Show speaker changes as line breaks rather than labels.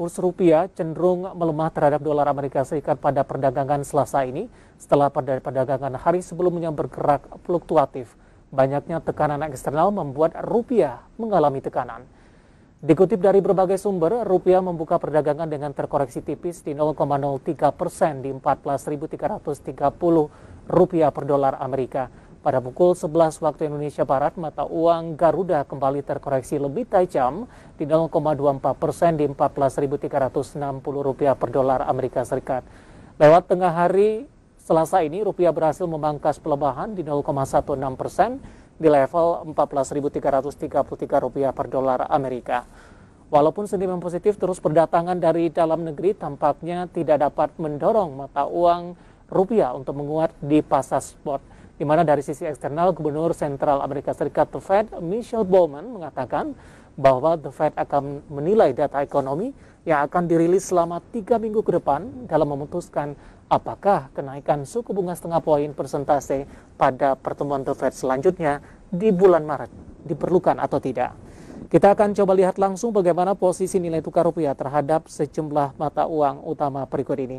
kurs rupiah cenderung melemah terhadap dolar Amerika Serikat pada perdagangan Selasa ini setelah pada perdagangan hari sebelumnya bergerak fluktuatif. Banyaknya tekanan eksternal membuat rupiah mengalami tekanan. Dikutip dari berbagai sumber, rupiah membuka perdagangan dengan terkoreksi tipis di 0,03 persen di 14.330 rupiah per dolar Amerika. Pada pukul 11 waktu Indonesia Barat, mata uang Garuda kembali terkoreksi lebih tajam di 0,24 persen di 14.360 rupiah per dolar Amerika Serikat. Lewat tengah hari Selasa ini, rupiah berhasil memangkas pelemahan di 0,16 persen di level 14.333 rupiah per dolar Amerika. Walaupun sentimen positif terus berdatangan dari dalam negeri, tampaknya tidak dapat mendorong mata uang rupiah untuk menguat di pasar spot di mana dari sisi eksternal Gubernur Sentral Amerika Serikat The Fed Michelle Bowman mengatakan bahwa The Fed akan menilai data ekonomi yang akan dirilis selama tiga minggu ke depan dalam memutuskan apakah kenaikan suku bunga setengah poin persentase pada pertemuan The Fed selanjutnya di bulan Maret diperlukan atau tidak. Kita akan coba lihat langsung bagaimana posisi nilai tukar rupiah terhadap sejumlah mata uang utama berikut ini.